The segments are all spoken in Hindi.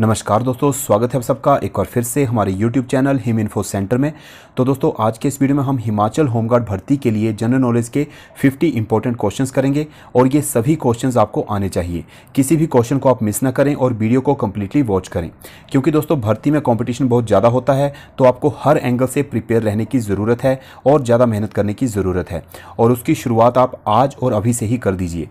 नमस्कार दोस्तों स्वागत है आप सबका एक बार फिर से हमारे YouTube channel Him info centre में तो दोस्तों आज के इस वीडियो में हम हिमाचल होमगार्ड भर्ती के लिए जनरल नॉलेज के 50 इंपॉर्टेंट क्वेश्चंस करेंगे और ये सभी क्वेश्चंस आपको आने चाहिए किसी भी क्वेश्चन को आप मिस ना करें और वीडियो को कम्प्लीटली वॉच करें क्योंकि दोस्तों भर्ती में कॉम्पिटिशन बहुत ज़्यादा होता है तो आपको हर एंगल से प्रिपेयर रहने की ज़रूरत है और ज़्यादा मेहनत करने की ज़रूरत है और उसकी शुरुआत आप आज और अभी से ही कर दीजिए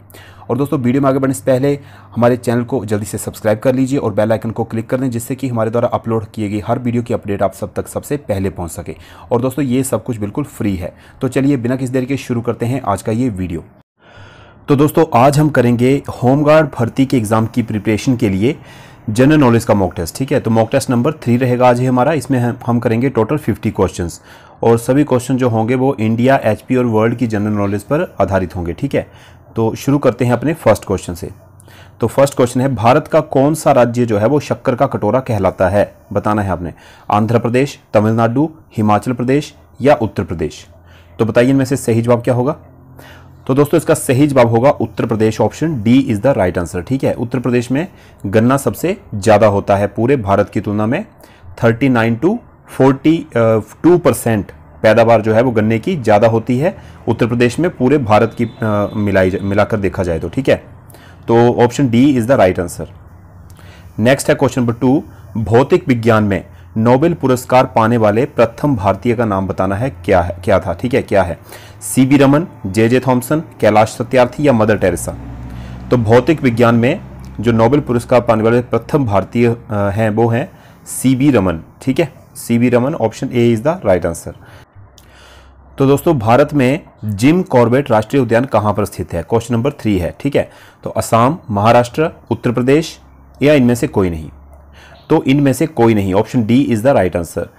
और दोस्तों वीडियो में आगे बढ़ने से पहले हमारे चैनल को जल्दी से सब्सक्राइब कर लीजिए और बेल आइकन को क्लिक कर दें जिससे कि हमारे द्वारा अपलोड किए गए हर वीडियो की अपडेट आप सब तक सबसे पहले पहुँच सके और दोस्तों ये सब कुछ बिल्कुल फ्री है तो चलिए बिना किसी देर के शुरू करते हैं आज का ये वीडियो तो दोस्तों आज हम करेंगे होमगार्ड भर्ती के एग्ज़ाम की प्रिपरेशन के लिए जनरल नॉलेज का मॉक टेस्ट ठीक है तो मॉक टेस्ट नंबर थ्री रहेगा आज हमारा इसमें हम, हम करेंगे टोटल फिफ्टी क्वेश्चन और सभी क्वेश्चन जो होंगे वो इंडिया एचपी और वर्ल्ड की जनरल नॉलेज पर आधारित होंगे ठीक है तो शुरू करते हैं अपने फर्स्ट क्वेश्चन से तो फर्स्ट क्वेश्चन है भारत का कौन सा राज्य जो है वो शक्कर का कटोरा कहलाता है बताना है आपने आंध्र प्रदेश तमिलनाडु हिमाचल प्रदेश या उत्तर प्रदेश तो बताइए इनमें से सही जवाब क्या होगा तो दोस्तों इसका सही जवाब होगा Uttar Pradesh option D is the right answer ठीक है उत्तर प्रदेश में गन्ना सबसे ज़्यादा होता है पूरे भारत की तुलना में thirty nine to forty two percent पैदावार जो है वो गन्ने की ज़्यादा होती है उत्तर प्रदेश में पूरे भारत की मिलाई मिलाकर देखा जाए तो ठीक है तो option D is the right answer next है क्वेश्चन नंबर टू भौतिक विज्ञान में नोबेल पुरस्कार पाने वाले प्रथम भारतीय का नाम बताना है क्या है क्या था ठीक है क्या है C B Raman J J Thomson Kailash Satyarthi या मदर टेरेसा तो भौतिक विज्ञान में जो नोबेल पुरस्कार पाने वाले प्रथम भारतीय हैं वो हैं सी बी रमन ठीक है C B Raman option A is the right answer तो दोस्तों भारत में जिम कॉर्बेट राष्ट्रीय उद्यान कहाँ पर स्थित है क्वेश्चन नंबर थ्री है ठीक है तो असम महाराष्ट्र उत्तर प्रदेश या इनमें से कोई नहीं तो इनमें से कोई नहीं option D is the right answer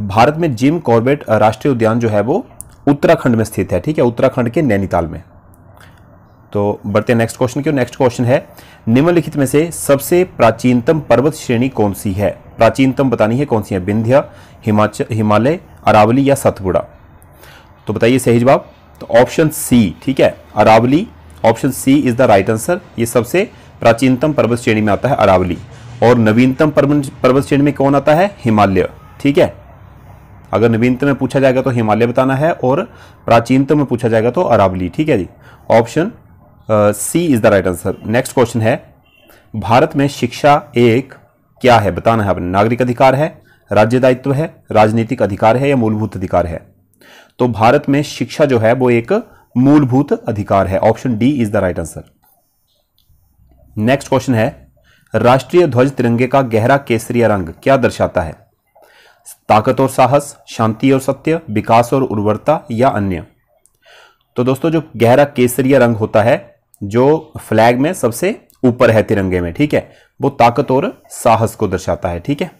Bharat में जिम कॉर्बेट राष्ट्रीय उद्यान जो है वो उत्तराखंड में स्थित है ठीक है उत्तराखंड के नैनीताल में तो बढ़ते हैं नेक्स्ट क्वेश्चन की नेक्स्ट क्वेश्चन है निम्नलिखित में से सबसे प्राचीनतम पर्वत श्रेणी कौन सी है प्राचीनतम बतानी है कौन सी है विंध्या हिमाचल हिमालय अरावली या सतपुड़ा तो बताइए सही जवाब तो ऑप्शन सी ठीक है Aravalli option C is the right answer ये सबसे प्राचीनतम पर्वत श्रेणी में आता है अरावली और नवीनतम पर्वत श्रेणी में कौन आता है हिमालय ठीक है अगर नवीनतम में पूछा जाएगा तो हिमालय बताना है और प्राचीनतम में पूछा जाएगा तो अरावली ठीक है जी option C is the right answer next question है भारत में शिक्षा एक क्या है बताना है अपने नागरिक अधिकार है राज्य दायित्व है राजनीतिक अधिकार है या मूलभूत अधिकार है तो भारत में शिक्षा जो है वो एक मूलभूत अधिकार है option D is the right answer next question है राष्ट्रीय ध्वज तिरंगे का गहरा केसरीय रंग क्या दर्शाता है ताकत और साहस शांति और सत्य विकास और उर्वरता या अन्य तो दोस्तों जो गहरा केसरीय रंग होता है जो फ्लैग में सबसे ऊपर है तिरंगे में ठीक है वो ताकत और साहस को दर्शाता है ठीक है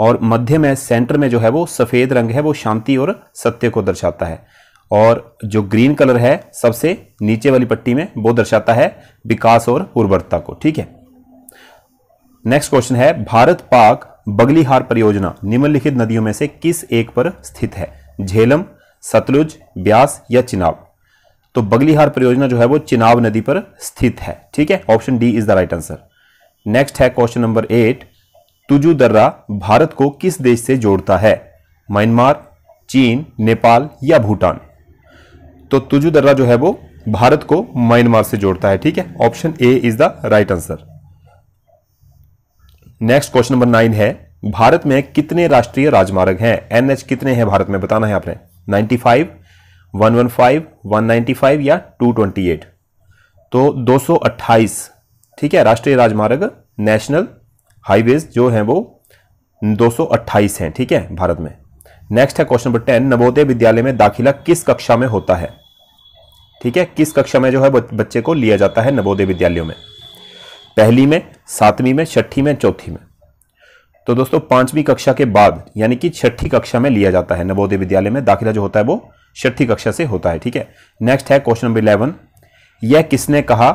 और मध्य में सेंटर में जो है वो सफ़ेद रंग है वो शांति और सत्य को दर्शाता है और जो ग्रीन कलर है सबसे नीचे वाली पट्टी में वो दर्शाता है विकास और उर्वरता को ठीक है नेक्स्ट क्वेश्चन है भारत पाक बगलीहार परियोजना निम्नलिखित नदियों में से किस एक पर स्थित है झेलम सतलुज ब्यास या चिनाब तो बगलीहार परियोजना जो है वो चिनाब नदी पर स्थित है ठीक है option D is the right answer next है क्वेश्चन नंबर एट तुजु दर्रा भारत को किस देश से जोड़ता है म्यांमार चीन नेपाल या भूटान तो तुजु दर्रा जो है वो भारत को म्यांमार से जोड़ता है ठीक है option A is the right answer next question number nine है भारत में कितने राष्ट्रीय राजमार्ग हैं एनएच कितने हैं भारत में बताना है आपने 95, 115, 195 या 228 तो 228 ठीक है राष्ट्रीय राजमार्ग नेशनल हाईवेज जो है वो दो हैं ठीक है भारत में नेक्स्ट है क्वेश्चन नंबर टेन नवोदय विद्यालय में दाखिला किस कक्षा में होता है ठीक है किस कक्षा में जो है बच्चे को लिया जाता है नवोदय विद्यालयों में पहली में सातवीं में छठी में चौथी में तो दोस्तों पांचवीं कक्षा के बाद यानी कि छठी कक्षा में लिया जाता है नवोदय विद्यालय में दाखिला जो होता है वो छठी कक्षा से होता है ठीक है नेक्स्ट है क्वेश्चन नंबर इलेवन यह किसने कहा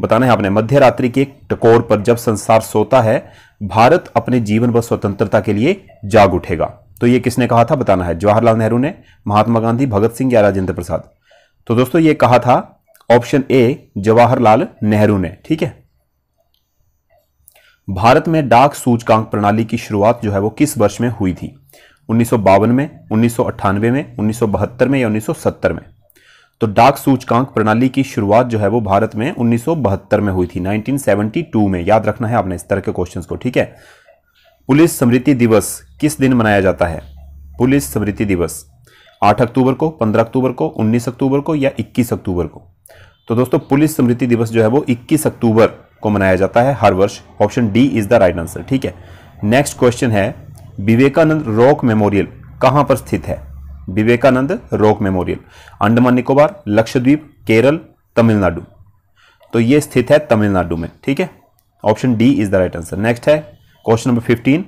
बताना है आपने मध्य रात्रि के टकोर पर जब संसार सोता है भारत अपने जीवन व स्वतंत्रता के लिए जाग उठेगा तो ये किसने कहा था बताना है जवाहरलाल नेहरू ने महात्मा गांधी भगत सिंह या राजेंद्र प्रसाद तो दोस्तों ये कहा था ऑप्शन ए जवाहरलाल नेहरू ने ठीक है भारत में डाक सूचकांक प्रणाली की शुरुआत जो है वो किस वर्ष में हुई थी उन्नीस में उन्नीस में उन्नीस में में या उन्नीस में तो डाक सूचकांक प्रणाली की शुरुआत जो है वो भारत में 1972 में हुई थी 1972 में याद रखना है आपने इस तरह के क्वेश्चन को ठीक है पुलिस स्मृति दिवस किस दिन मनाया जाता है पुलिस स्मृति दिवस 8 अक्टूबर को 15 अक्टूबर को 19 अक्टूबर को या 21 अक्टूबर को तो दोस्तों पुलिस स्मृति दिवस जो है वो 21 अक्टूबर को मनाया जाता है हर वर्ष option D is the right answer ठीक है नेक्स्ट क्वेश्चन है विवेकानंद रॉक मेमोरियल कहाँ पर स्थित है विवेकानंद रॉक मेमोरियल अंडमान निकोबार लक्षद्वीप केरल तमिलनाडु तो ये स्थित है तमिलनाडु में ठीक है option D is the right answer next है क्वेश्चन नंबर फिफ्टीन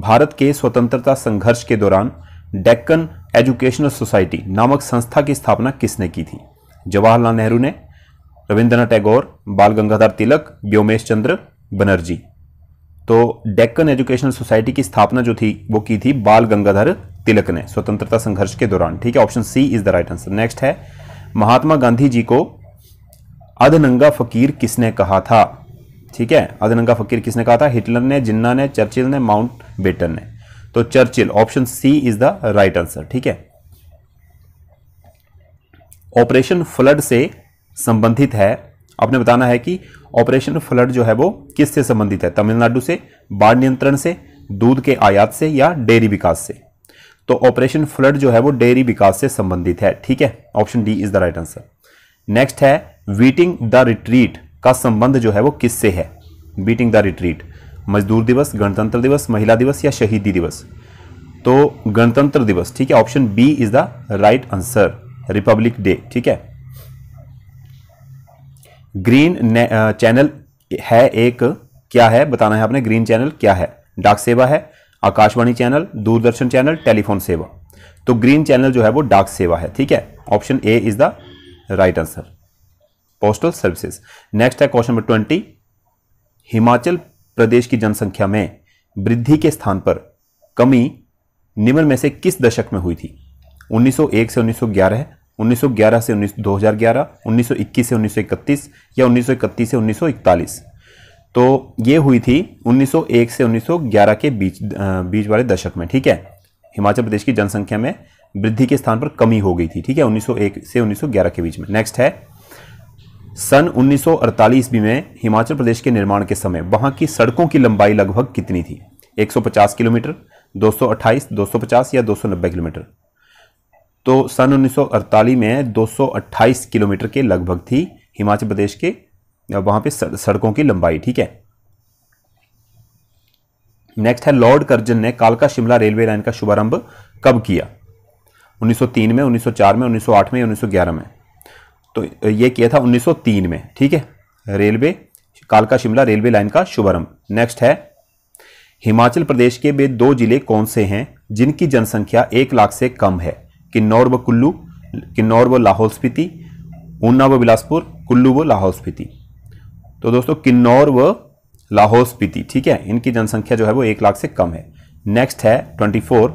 भारत के स्वतंत्रता संघर्ष के दौरान डेक्कन एजुकेशनल सोसाइटी नामक संस्था की स्थापना किसने की थी जवाहरलाल नेहरू ने रविंद्रनाथ टैगोर बाल गंगाधर तिलक व्योमेश चंद्र बनर्जी तो डेक्कन एजुकेशनल सोसाइटी की स्थापना जो थी वो की थी बाल गंगाधर तिलक ने स्वतंत्रता संघर्ष के दौरान ठीक है option C is the right answer next है महात्मा गांधी जी को अधनंगा फकीर किसने कहा था ठीक है अधनंगा फकीर किसने कहा था हिटलर ने जिन्ना ने चर्चिल ने माउंट बेटन ने तो Churchill option C is the right answer ठीक है ऑपरेशन फ्लड से संबंधित है आपने बताना है कि ऑपरेशन फ्लड जो है वो किससे संबंधित है तमिलनाडु से बाढ़ नियंत्रण से दूध के आयात से या डेयरी विकास से तो ऑपरेशन फ्लड जो है वो डेयरी विकास से संबंधित है ठीक है option D is the right answer next है वीटिंग द रिट्रीट का संबंध जो है वो किससे है बीटिंग द रिट्रीट मजदूर दिवस गणतंत्र दिवस महिला दिवस या शहीदी दिवस तो गणतंत्र दिवस ठीक है option B is the right answer republic day ठीक है ग्रीन चैनल uh, है एक क्या है बताना है आपने ग्रीन चैनल क्या है डाक सेवा है आकाशवाणी चैनल दूरदर्शन चैनल टेलीफोन सेवा तो ग्रीन चैनल जो है वो डाक सेवा है ठीक है option A is the right answer postal services next है question number twenty Himachal Pradesh की जनसंख्या में वृद्धि के स्थान पर कमी निम्न में से किस दशक में हुई थी 1901 से 1911, 1911 से 19 2011, 1921 से 1931 या 1931 से 1941 तो ये हुई थी 1901 से 1911 के बीच बीच वाले दशक में ठीक है हिमाचल प्रदेश की जनसंख्या में वृद्धि के स्थान पर कमी हो गई थी ठीक है 1901 से 1911 के बीच में नेक्स्ट है सन 1948 ईस्वी में हिमाचल प्रदेश के निर्माण के समय वहाँ की सड़कों की लंबाई लगभग कितनी थी 150 किलोमीटर 228, 250 या 290 किलोमीटर तो सन उन्नीस में 228 किलोमीटर के लगभग थी हिमाचल प्रदेश के वहां पे सड़कों की लंबाई ठीक है नेक्स्ट है लॉर्ड कर्जन ने कालका शिमला रेलवे लाइन का शुभारंभ कब किया 1903 में 1904 में 1908 में 1911 में तो ये किया था 1903 में ठीक है रेलवे कालका शिमला रेलवे लाइन का शुभारंभ नेक्स्ट है हिमाचल प्रदेश के वे दो जिले कौन से हैं जिनकी जनसंख्या एक लाख से कम है किन्नौर व कुल्लू किन्नौर व लाहौल स्पीति ऊना व बिलासपुर कुल्लू व लाहौल स्पीति तो दोस्तों किन्नौर व लाहौल स्पीति ठीक है इनकी जनसंख्या जो है वो एक लाख से कम है नेक्स्ट है 24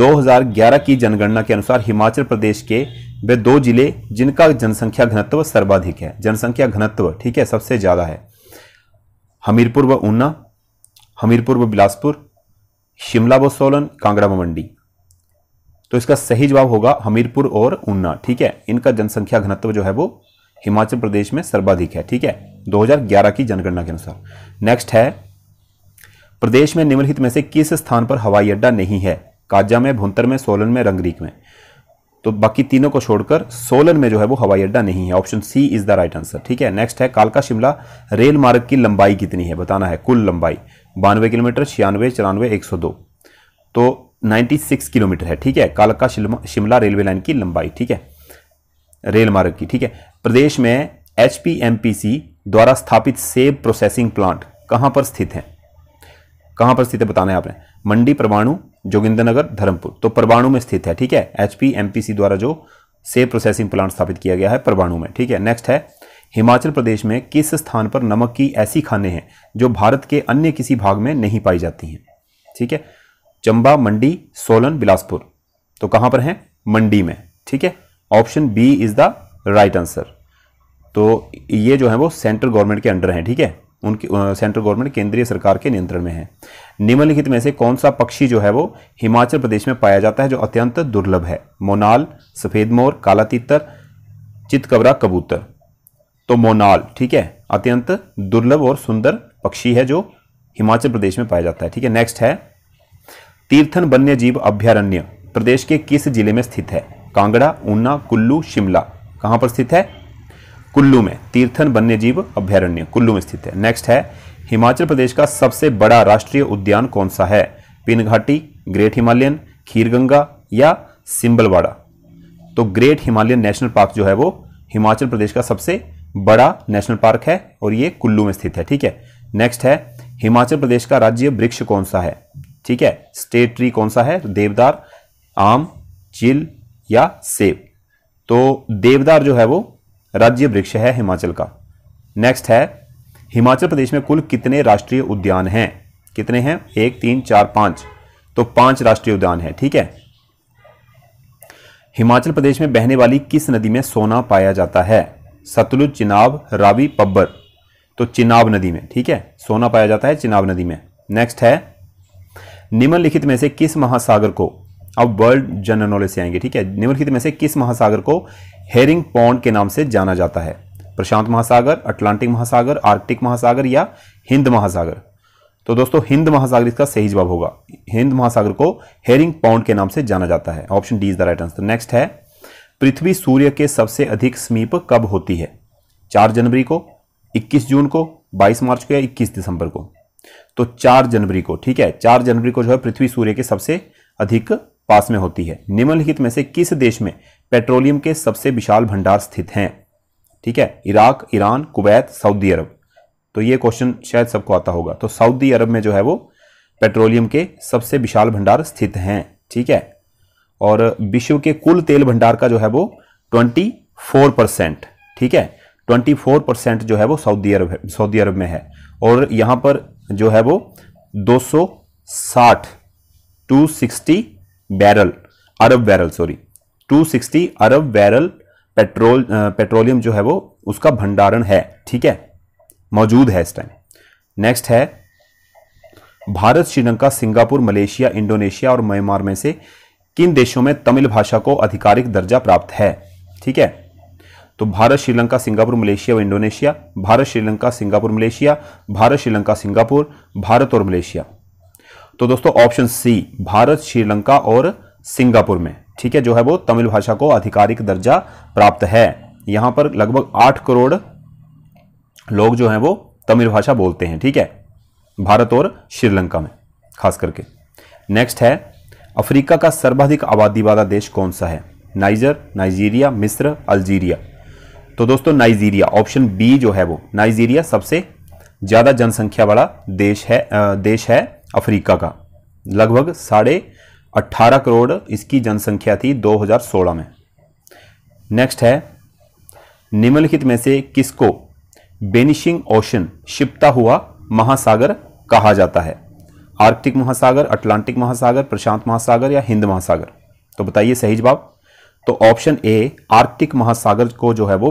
2011 की जनगणना के अनुसार हिमाचल प्रदेश के वे दो जिले जिनका जनसंख्या घनत्व सर्वाधिक है जनसंख्या घनत्व ठीक है सबसे ज़्यादा है हमीरपुर व ऊना हमीरपुर व बिलासपुर शिमला व सोलन कांगड़ा व मंडी तो इसका सही जवाब होगा हमीरपुर और ऊना ठीक है इनका जनसंख्या घनत्व जो है वो हिमाचल प्रदेश में सर्वाधिक है ठीक है 2011 की जनगणना के अनुसार नेक्स्ट है प्रदेश में निम्नलिखित में से किस स्थान पर हवाई अड्डा नहीं है काजा में भुंतर में सोलन में रंगरीक में तो बाकी तीनों को छोड़कर सोलन में जो है वो हवाई अड्डा नहीं है option C is the right answer ठीक है नेक्स्ट है कालका शिमला रेल मार्ग की लंबाई कितनी है बताना है कुल लंबाई बानवे किलोमीटर छियानवे चौरानवे एक सौ दो तो 96 किलोमीटर है ठीक है कालका शिमला रेलवे लाइन की लंबाई ठीक है रेल मार्ग की ठीक है प्रदेश में एच पी सी द्वारा स्थापित सेब प्रोसेसिंग प्लांट कहाँ पर स्थित है कहाँ पर स्थित है बताना है आपने मंडी परमाणु जोगिंदरनगर धर्मपुर तो परमाणु में स्थित है ठीक है एच द्वारा जो सेब प्रोसेसिंग प्लांट स्थापित किया गया है परमाणु में ठीक है नेक्स्ट है हिमाचल प्रदेश में किस स्थान पर नमक की ऐसी खाने हैं जो भारत के अन्य किसी भाग में नहीं पाई जाती हैं ठीक है चंबा मंडी सोलन बिलासपुर तो कहाँ पर हैं मंडी में ठीक है option B is the right answer तो ये जो है वो सेंट्रल गवर्नमेंट के अंडर हैं ठीक है उनकी सेंट्रल गवर्नमेंट केंद्रीय सरकार के नियंत्रण में है निम्नलिखित में से कौन सा पक्षी जो है वो हिमाचल प्रदेश में पाया जाता है जो अत्यंत दुर्लभ है मोनाल सफ़ेद मोर काला तीतर चितकबरा कबूतर तो मोनाल ठीक है अत्यंत दुर्लभ और सुंदर पक्षी है जो हिमाचल प्रदेश में पाया जाता है ठीक है नेक्स्ट है तीर्थन वन्य जीव अभ्यारण्य प्रदेश के किस जिले में स्थित है कांगड़ा ऊना कुल्लू शिमला कहाँ पर स्थित है कुल्लू में तीर्थन वन्यजीव अभ्यारण्य कुल्लू में स्थित है नेक्स्ट है हिमाचल प्रदेश का सबसे बड़ा राष्ट्रीय उद्यान कौन सा है पिन घाटी ग्रेट हिमालयन खीरगंगा या सिंबलवाड़ा तो ग्रेट हिमालयन नेशनल पार्क जो है वो हिमाचल प्रदेश का सबसे बड़ा नेशनल पार्क है और ये कुल्लू में स्थित है ठीक है नेक्स्ट है हिमाचल प्रदेश का राज्य वृक्ष कौन सा है ठीक है स्टेट ट्री कौन सा है देवदार आम चिल या सेब तो देवदार जो है वो राज्य वृक्ष है हिमाचल का नेक्स्ट है हिमाचल प्रदेश में कुल कितने राष्ट्रीय उद्यान हैं कितने हैं एक तीन चार पांच तो पांच राष्ट्रीय उद्यान है ठीक है हिमाचल प्रदेश में बहने वाली किस नदी में सोना पाया जाता है सतलुज चिनाब रावी पब्बर तो चिनाब नदी में ठीक है सोना पाया जाता है चिनाब नदी में नेक्स्ट है निम्नलिखित में से किस महासागर को अब वर्ल्ड जनरल नॉलेज से आएंगे ठीक है निम्नलिखित में से किस महासागर को हेरिंग पॉन्ड के नाम से जाना जाता है प्रशांत महासागर अटलांटिक महासागर आर्कटिक महासागर या हिंद महासागर तो दोस्तों हिंद महासागर इसका सही जवाब होगा हिंद महासागर को हेरिंग पॉन्ड के नाम से जाना जाता है option D is the right answer तो नेक्स्ट है पृथ्वी सूर्य के सबसे अधिक समीप कब होती है चार जनवरी को इक्कीस जून को बाईस मार्च को या इक्कीस दिसंबर को तो चार जनवरी को ठीक है चार जनवरी को जो है पृथ्वी सूर्य के सबसे अधिक पास में होती है निम्नलिखित में से किस देश में पेट्रोलियम के सबसे विशाल भंडार स्थित हैं ठीक है Iraq Iran Kuwait Saudi Arab तो ये क्वेश्चन शायद सबको आता होगा तो सऊदी अरब में जो है वो पेट्रोलियम के सबसे विशाल भंडार स्थित हैं ठीक है और विश्व के कुल तेल भंडार का जो है वो ट्वेंटी फोर परसेंट ठीक है ट्वेंटी फोर परसेंट जो है वो सऊदी अरब है सऊदी अरब में है और यहाँ पर जो है वो दो सौ साठ टू सिक्सटी बैरल अरब बैरल सॉरी 260 अरब बैरल पेट्रोल पेट्रोलियम जो है वो उसका भंडारण है ठीक है मौजूद है इस टाइम नेक्स्ट है Bharat Sri Lanka Singapore Malaysia Indonesia और म्यांमार में से किन देशों में तमिल भाषा को आधिकारिक दर्जा प्राप्त है ठीक है तो भारत श्रीलंका सिंगापुर मलेशिया और Indonesia Bharat Sri Lanka Singapore Malaysia Bharat Sri Lanka Singapore Bharat और मलेशिया तो दोस्तों ऑप्शन सी भारत श्रीलंका और सिंगापुर में ठीक है जो है वो तमिल भाषा को आधिकारिक दर्जा प्राप्त है यहाँ पर लगभग आठ करोड़ लोग जो हैं वो तमिल भाषा बोलते हैं ठीक है भारत और श्रीलंका में खास करके नेक्स्ट है अफ्रीका का सर्वाधिक आबादी वाला देश कौन सा है नाइजर नाइजीरिया मिस्र अल्जीरिया तो दोस्तों नाइजीरिया ऑप्शन बी जो है वो नाइजीरिया सबसे ज़्यादा जनसंख्या वाला देश है देश है अफ्रीका का लगभग साढ़े अट्ठारह करोड़ इसकी जनसंख्या थी 2016 में नेक्स्ट है निम्नलिखित में से किसको बेनिशिंग ओशन शिपता हुआ महासागर कहा जाता है आर्कटिक महासागर अटलांटिक महासागर प्रशांत महासागर या हिंद महासागर तो बताइए सही जवाब तो ऑप्शन ए आर्कटिक महासागर को जो है वो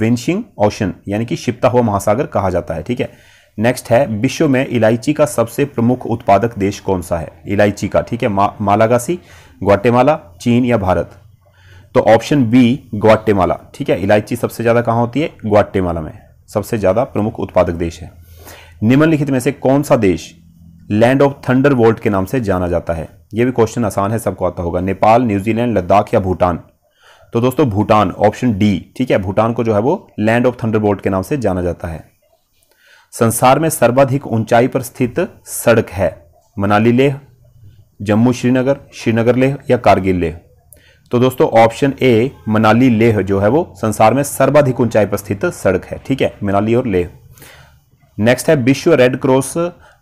वेनिशिंग ओशन यानी कि शिपता हुआ महासागर कहा जाता है ठीक है नेक्स्ट है विश्व में इलायची का सबसे प्रमुख उत्पादक देश कौन सा है इलायची का ठीक है मा, मालागासी ग्वाटेमाला चीन या भारत तो ऑप्शन बी ग्वाटेमाला ठीक है इलायची सबसे ज़्यादा कहाँ होती है ग्वाटेमाला में सबसे ज़्यादा प्रमुख उत्पादक देश है निम्नलिखित में से कौन सा देश लैंड ऑफ थंडर वोल्ट के नाम से जाना जाता है ये भी क्वेश्चन आसान है सबको आता होगा नेपाल न्यूजीलैंड लद्दाख या भूटान तो दोस्तों भूटान ऑप्शन डी ठीक है भूटान को जो है वो लैंड ऑफ थंडर के नाम से जाना जाता है संसार में सर्वाधिक ऊंचाई पर स्थित सड़क है मनाली लेह जम्मू श्रीनगर श्रीनगर लेह या कारगिल लेह तो दोस्तों ऑप्शन ए मनाली लेह जो है वो संसार में सर्वाधिक ऊंचाई पर स्थित सड़क है ठीक है मनाली और लेह नेक्स्ट है विश्व रेड क्रॉस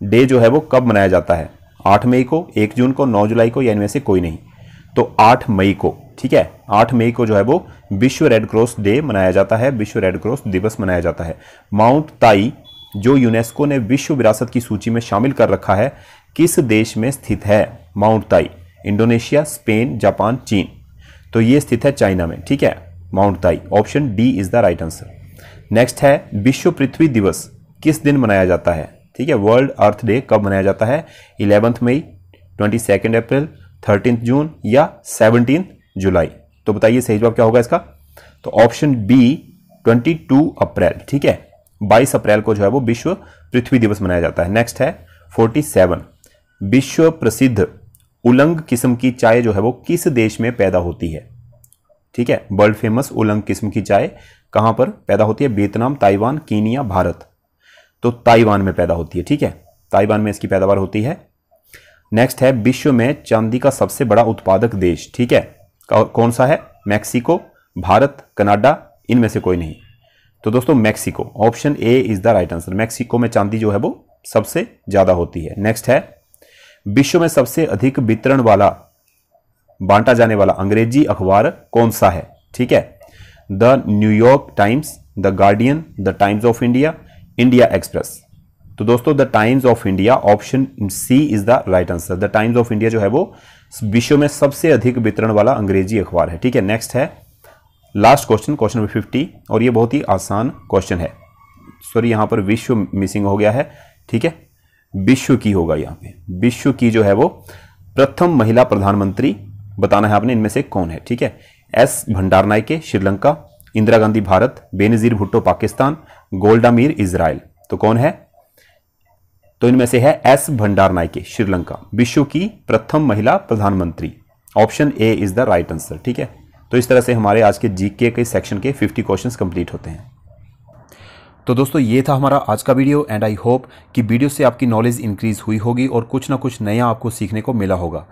डे जो है वो कब मनाया जाता है आठ मई को एक जून को नौ जुलाई को या इनमें से कोई नहीं तो आठ मई को ठीक है आठ मई को जो है वो विश्व रेड क्रॉस डे मनाया जाता है विश्व रेड क्रॉस दिवस मनाया जाता है माउंट ताई जो यूनेस्को ने विश्व विरासत की सूची में शामिल कर रखा है किस देश में स्थित है माउंट ताई इंडोनेशिया स्पेन जापान चीन तो ये स्थित है चाइना में ठीक है Mount Tai option D is the right answer next है विश्व पृथ्वी दिवस किस दिन मनाया जाता है ठीक है वर्ल्ड अर्थ डे कब मनाया जाता है eleventh May twenty second April thirteen June या सेवनटीन जुलाई तो बताइए सही जवाब क्या होगा इसका तो option B twenty two April ठीक है बाईस अप्रैल को जो है वो विश्व पृथ्वी दिवस मनाया जाता है नेक्स्ट है सेवन विश्व प्रसिद्ध उलंग किस्म की चाय जो है वो किस देश में पैदा होती है ठीक है वर्ल्ड फेमस उलंग किस्म की चाय कहाँ पर पैदा होती है वियतनाम ताइवान कीनिया भारत तो ताइवान में पैदा होती है ठीक है ताइवान में इसकी पैदावार होती है नेक्स्ट है विश्व में चांदी का सबसे बड़ा उत्पादक देश ठीक है कौन सा है मैक्सिको भारत कनाडा इनमें से कोई नहीं तो दोस्तों Mexico option A is the right answer Mexico में चांदी जो है वो सबसे ज्यादा होती है नेक्स्ट है विश्व में सबसे अधिक वितरण वाला बांटा जाने वाला अंग्रेजी अखबार कौन सा है ठीक है the New York Times the Guardian the Times of India India Express तो दोस्तों the Times of India option C is the right answer the Times of India जो है वो विश्व में सबसे अधिक वितरण वाला अंग्रेजी अखबार है ठीक है नेक्स्ट है last question question number fifty और ये बहुत ही आसान क्वेश्चन है सॉरी यहाँ पर विश्व मिसिंग हो गया है ठीक है विश्व की होगा यहाँ पे विश्व की जो है वो प्रथम महिला प्रधानमंत्री बताना है आपने इनमें से कौन है ठीक है S Bandaranaike Sri Lanka Indira Gandhi Bharat Benazir Bhutto Pakistan Golda Meir Israel तो कौन है तो इनमें से है एस भंडार नायके श्रीलंका विश्व की प्रथम महिला प्रधानमंत्री option A is the right answer ठीक है तो इस तरह से हमारे आज के जी के सेक्शन के फिफ्टी क्वेश्चन कंप्लीट होते हैं तो दोस्तों ये था हमारा आज का वीडियो एंड आई होप कि वीडियो से आपकी नॉलेज इंक्रीज़ हुई होगी और कुछ ना कुछ नया आपको सीखने को मिला होगा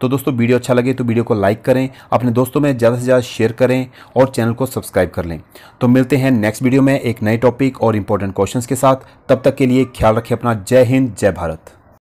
तो दोस्तों वीडियो अच्छा लगे तो वीडियो को लाइक करें अपने दोस्तों में ज़्यादा से ज़्यादा शेयर करें और चैनल को सब्सक्राइब कर लें तो मिलते हैं नेक्स्ट वीडियो में एक नए टॉपिक और इंपॉर्टेंट क्वेश्चन के साथ तब तक के लिए ख्याल रखें अपना जय हिंद जय भारत